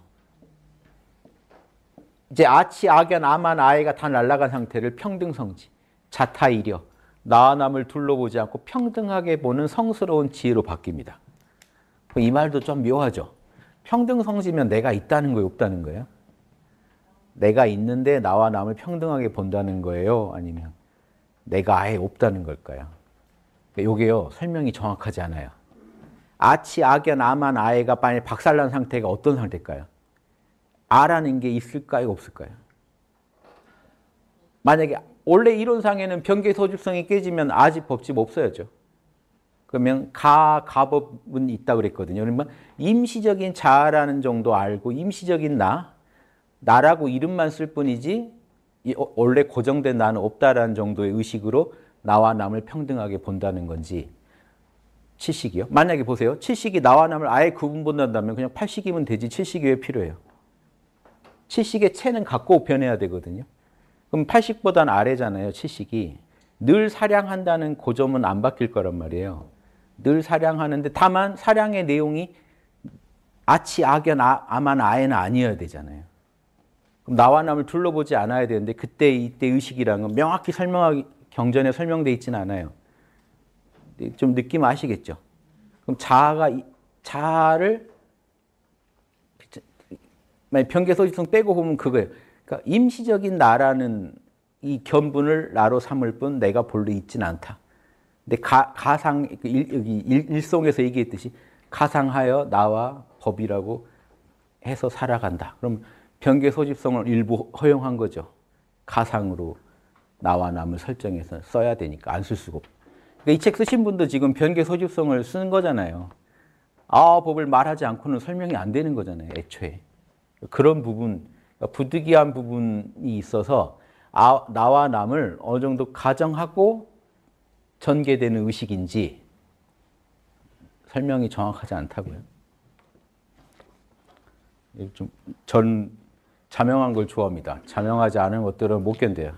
Speaker 1: 이제 아치, 악연, 아만, 아예가 다 날아간 상태를 평등성지, 자타이려, 나와 남을 둘러보지 않고 평등하게 보는 성스러운 지혜로 바뀝니다. 이 말도 좀 묘하죠. 평등 성지면 내가 있다는 거예요, 없다는 거예요? 내가 있는데 나와 남을 평등하게 본다는 거예요? 아니면 내가 아예 없다는 걸까요? 그러니까 요게요, 설명이 정확하지 않아요. 아치, 악연, 아만, 아예가 만약 박살난 상태가 어떤 상태일까요? 아라는 게 있을까요, 없을까요? 만약에 원래 이론상에는 변계 소집성이 깨지면 아직 법집 없어야죠. 그러면 가, 가법은 있다 그랬거든요. 그러면 임시적인 자라는 정도 알고 임시적인 나, 나라고 이름만 쓸 뿐이지 어, 원래 고정된 나는 없다라는 정도의 의식으로 나와 남을 평등하게 본다는 건지 칠식이요. 만약에 보세요. 칠식이 나와 남을 아예 구분본다면 그냥 팔식이면 되지 칠식이 왜 필요해요? 칠식의 체는 갖고 변해야 되거든요. 그럼 80보단 아래잖아요, 70이. 늘 사량한다는 고점은 안 바뀔 거란 말이에요. 늘 사량하는데 다만 사량의 내용이 아치, 악연, 아, 아만, 아에는 아니어야 되잖아요. 그럼 나와 남을 둘러보지 않아야 되는데 그때 이때 의식이란 건 명확히 설명하기 경전에 설명돼 있지 않아요. 좀 느낌 아시겠죠? 그럼 자아가 자아를 그 만약 변계 소지성 빼고 보면 그거예요. 그러니까 임시적인 나라는 이 견분을 나로 삼을 뿐 내가 본래 있진 않다. 근데 가, 가상 그 일, 일 송에서 얘기했듯이 가상하여 나와 법이라고 해서 살아간다. 그럼 변계 소집성을 일부 허용한 거죠. 가상으로 나와 남을 설정해서 써야 되니까 안 쓸 수가 없. 그러니까 이책 쓰신 분도 지금 변계 소집성을 쓰는 거잖아요. 아 법을 말하지 않고는 설명이 안 되는 거잖아요. 애초에 그런 부분. 그러니까 부득이한 부분이 있어서 아, 나와 남을 어느 정도 가정하고 전개되는 의식인지 설명이 정확하지 않다고요. 좀전 자명한 걸 좋아합니다. 자명하지 않은 것들은 못 견뎌요.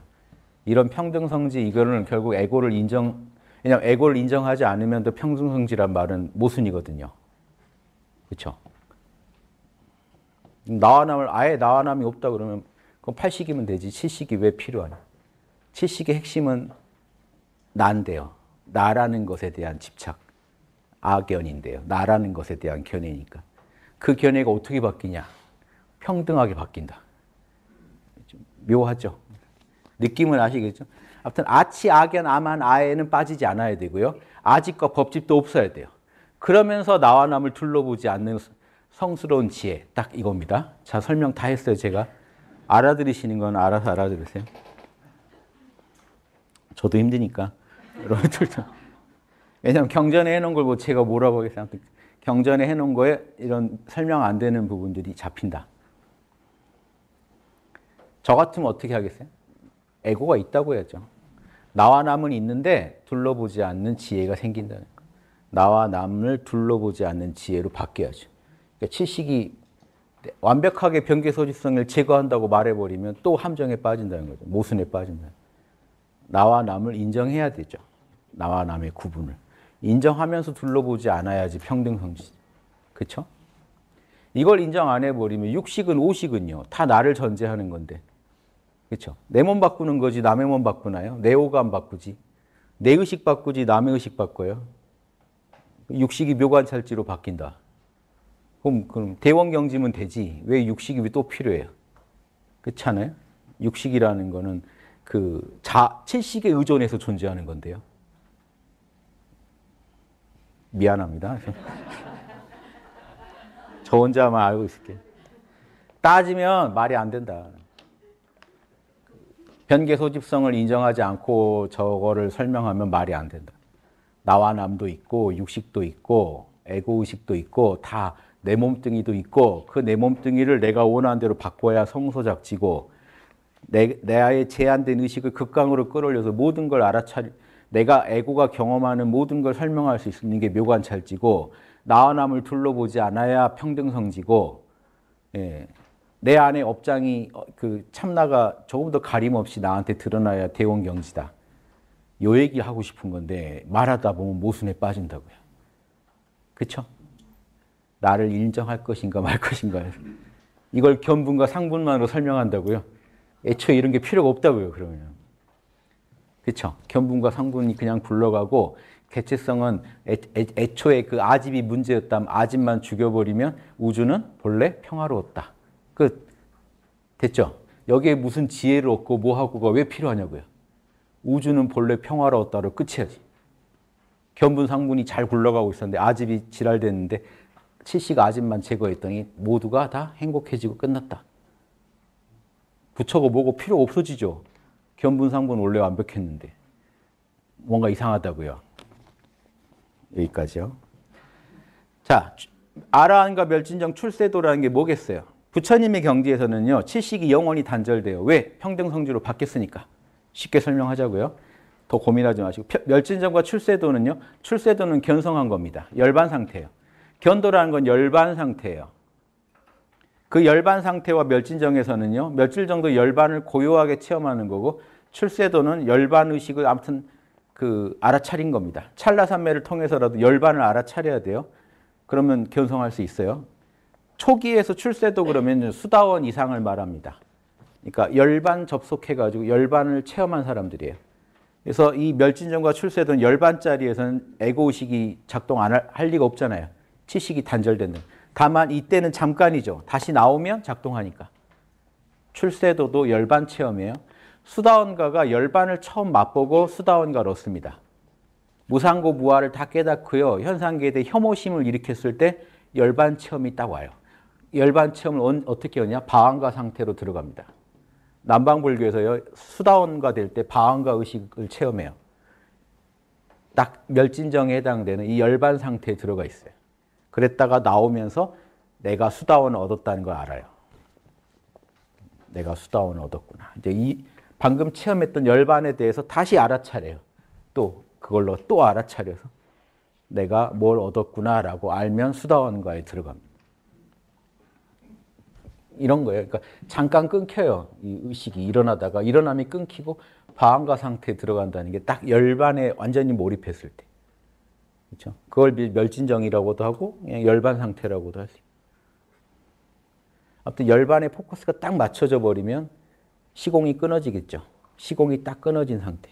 Speaker 1: 이런 평등성지 이거는 결국 에고를 인정 왜냐 에고를 인정하지 않으면 또 평등성지란 말은 모순이거든요. 그렇죠? 나와 남을 아예 나와 남이 없다 그러면 그건 8식이면 되지 7식이 왜 필요하냐. 7식의 핵심은 난데요. 나라는 것에 대한 집착, 악연인데요. 나라는 것에 대한 견해니까. 그 견해가 어떻게 바뀌냐? 평등하게 바뀐다. 묘하죠? 느낌은 아시겠죠? 아무튼 아치, 악연, 아만, 아에는 빠지지 않아야 되고요. 아직과 법집도 없어야 돼요. 그러면서 나와 남을 둘러보지 않는 성스러운 지혜 딱 이겁니다. 자 설명 다 했어요 제가 알아들으시는 건 알아서 알아들으세요. 저도 힘드니까 왜냐하면 경전에 해놓은 걸 뭐 제가 뭐라고 하겠어요. 경전에 해놓은 거에 이런 설명 안 되는 부분들이 잡힌다. 저 같으면 어떻게 하겠어요? 에고가 있다고 해야죠. 나와 남은 있는데 둘러보지 않는 지혜가 생긴다는 거. 나와 남을 둘러보지 않는 지혜로 바뀌어야죠. 그러니까 칠식이 완벽하게 변계 소지성을 제거한다고 말해버리면 또 함정에 빠진다는 거죠. 모순에 빠진다. 나와 남을 인정해야 되죠. 나와 남의 구분을. 인정하면서 둘러보지 않아야지 평등성지. 그쵸? 이걸 인정 안 해버리면 육식은 오식은요. 다 나를 전제하는 건데. 그쵸? 내몸 바꾸는 거지 남의 몸 바꾸나요? 내 오감 바꾸지. 내 의식 바꾸지 남의 의식 바꿔요. 육식이 묘관찰지로 바뀐다. 그럼, 그럼 대원 경지면 되지. 왜 육식이 왜또 필요해요? 그렇지 않아요? 육식이라는 거는 그 자, 채식에 의존해서 존재하는 건데요. 미안합니다. 저 혼자만 알고 있을게. 따지면 말이 안 된다. 변계 소집성을 인정하지 않고 저거를 설명하면 말이 안 된다. 나와 남도 있고 육식도 있고 에고의식도 있고 다내 몸뚱이도 있고 그 내 몸뚱이를 내가 원하는 대로 바꿔야 성소작지고 내, 아예 제한된 의식을 극강으로 끌어올려서 모든 걸 알아차리 내가 에고가 경험하는 모든 걸 설명할 수 있는 게 묘관찰지고 나와 남을 둘러보지 않아야 평등성지고 예, 내 안에 업장이 어, 그 참나가 조금 더 가림 없이 나한테 드러나야 대원경지다. 요 얘기 하고 싶은 건데 말하다 보면 모순에 빠진다고요. 그렇죠? 나를 인정할 것인가 말 것인가. 이걸 견분과 상분만으로 설명한다고요. 애초에 이런 게 필요가 없다고요, 그러면. 그렇 견분과 상분이 그냥 굴러가고 개체성은 애, 초에그 아집이 문제였다면 아집만 죽여버리면 우주는 본래 평화로웠다. 끝. 됐죠? 여기에 무슨 지혜를 얻고 뭐하고가 왜 필요하냐고요. 우주는 본래 평화로웠다로 끝이야지. 견분상분이 잘 굴러가고 있었는데 아집이 지랄됐는데 7시가 아줌만 제거했더니 모두가 다 행복해지고 끝났다. 부처고 뭐고 필요 없어지죠. 견분상분 원래 완벽했는데. 뭔가 이상하다고요. 여기까지요. 자, 아라한과 멸진정 출세도라는 게 뭐겠어요? 부처님의 경지에서는요. 칠식이 영원히 단절돼요. 왜? 평등성주로 바뀌었으니까. 쉽게 설명하자고요. 더 고민하지 마시고 멸진정과 출세도는요. 출세도는 견성한 겁니다. 열반 상태예요. 견도라는 건 열반 상태예요. 그 열반 상태와 멸진정에서는요. 며칠 정도 열반을 고요하게 체험하는 거고 출세도는 열반 의식을 아무튼 그 알아차린 겁니다. 찰나산매를 통해서라도 열반을 알아차려야 돼요. 그러면 견성할 수 있어요. 초기에서 출세도 그러면 수다원 이상을 말합니다. 그러니까 열반 접속해가지고 열반을 체험한 사람들이에요. 그래서 이 멸진전과 출세도는 열반짜리에서는 에고의식이 작동 안할 리가 없잖아요. 지식이 단절된는 다만 이때는 잠깐이죠. 다시 나오면 작동하니까. 출세도도 열반 체험이에요. 수다원가가 열반을 처음 맛보고 수다원가로 습니다 무상고 무아를 다 깨닫고요. 현상계에 대해 혐오심을 일으켰을 때 열반 체험이 딱 와요. 열반 체험을 어떻게 하냐? 바왕가 상태로 들어갑니다. 남방불교에서 수다원가 될 때 바왕가 의식을 체험해요. 딱 멸진정에 해당되는 이 열반 상태에 들어가 있어요. 그랬다가 나오면서 내가 수다원을 얻었다는 걸 알아요. 내가 수다원을 얻었구나. 이제 이 방금 체험했던 열반에 대해서 다시 알아차려요. 또 그걸로 또 알아차려서 내가 뭘 얻었구나라고 알면 수다원과에 들어갑니다. 이런 거예요. 그러니까 잠깐 끊겨요. 이 의식이 일어나다가 일어남이 끊기고 방과 상태에 들어간다는 게 딱 열반에 완전히 몰입했을 때. 그렇죠? 그걸 멸진정이라고도 하고 그냥 열반 상태라고도 하지. 아무튼 열반의 포커스가 딱 맞춰져 버리면 시공이 끊어지겠죠. 시공이 딱 끊어진 상태.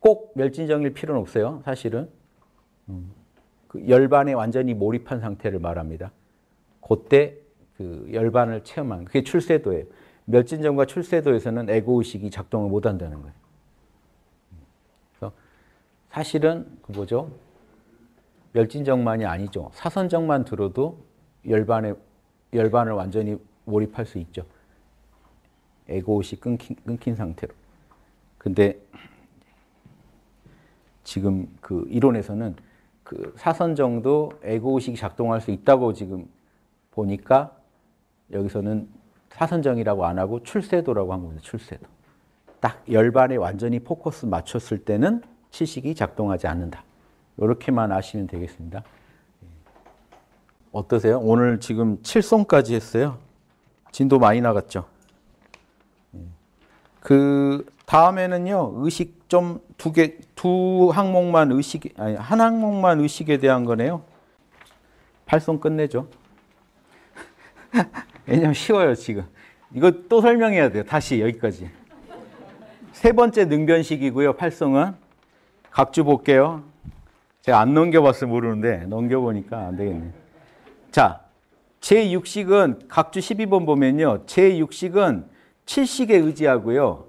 Speaker 1: 꼭 멸진정일 필요는 없어요. 사실은 음, 그 열반에 완전히 몰입한 상태를 말합니다. 그때 그 열반을 체험한 그게 출세도예요. 멸진정과 출세도에서는 에고 의식이 작동을 못 한다는 거예요. 그래서 사실은 그 뭐죠? 멸진정만이 아니죠. 사선정만 들어도 열반에 열반을 완전히 몰입할 수 있죠. 에고옷이 끊긴, 끊긴 상태로. 근데 지금 그 이론에서는 그 사선정도 에고의이 작동할 수 있다고 지금 보니까 여기서는 사선정이라고 안 하고 출세도라고 한 겁니다. 출세도. 딱 열반에 완전히 포커스 맞췄을 때는 치식이 작동하지 않는다. 이렇게만 아시면 되겠습니다. 어떠세요? 오늘 지금 7손까지 했어요. 진도 많이 나갔죠. 예. 그 다음에는요 의식 좀 두 개 두 항목만 의식 아니 한 항목만 의식에 대한 거네요. 8손 끝내죠. 왜냐면 쉬워요 지금. 이거 또 설명해야 돼요. 다시 여기까지. 세 번째 능변식이고요. 8성은 각주 볼게요. 제가 예, 안넘겨봤으면 모르는데 넘겨보니까 안 되겠네. 자, 제6식은 각주 12번 보면요. 제6식은 7식에 의지하고요.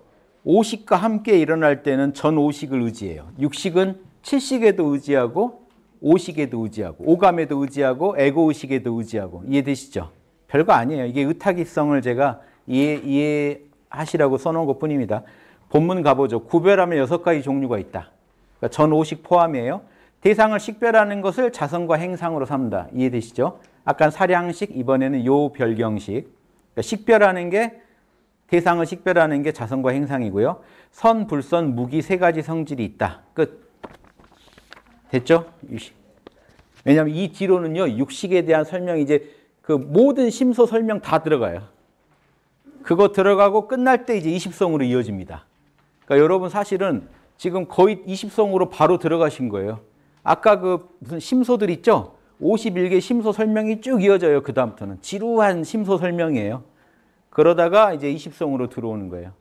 Speaker 1: 5식과 함께 일어날 때는 전 5식을 의지해요. 6식은 7식에도 의지하고 5식에도 의지하고 오감에도 의지하고 에고의식에도 의지하고 이해되시죠? 별거 아니에요. 이게 의타기성을 제가 이해, 하시라고 써놓은 것 뿐입니다. 본문 가보죠. 구별하면 여섯 가지 종류가 있다. 그러니까 전 5식 포함이에요. 대상을 식별하는 것을 자성과 행상으로 삼다. 이해되시죠? 아까 사량식, 이번에는 요별경식. 그러니까 식별하는 게 대상을 식별하는 게 자성과 행상이고요. 선, 불선, 무기 세 가지 성질이 있다. 끝. 됐죠? 유식. 왜냐하면 이 뒤로는요. 육식에 대한 설명이 이제 그 모든 심소 설명 다 들어가요. 그거 들어가고 끝날 때 이제 20성으로 이어집니다. 그러니까 여러분 사실은 지금 거의 20성으로 바로 들어가신 거예요. 아까 그 무슨 심소들 있죠? 51개 심소 설명이 쭉 이어져요. 그 다음부터는 지루한 심소 설명이에요. 그러다가 이제 20성으로 들어오는 거예요.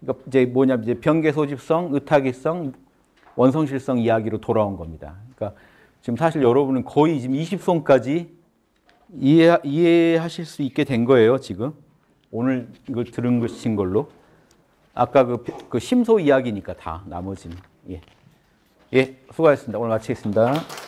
Speaker 1: 그러니까 이제 뭐냐 이제 변계 소집성, 의타기성, 원성실성 이야기로 돌아온 겁니다. 그러니까 지금 사실 여러분은 거의 지금 20성까지 이해, 이해하실 수 있게 된 거예요, 지금. 오늘 이걸 들은 것인 걸로. 아까 그, 그 심소 이야기니까 다 나머지는. 예. 예, 수고하셨습니다. 오늘 마치겠습니다.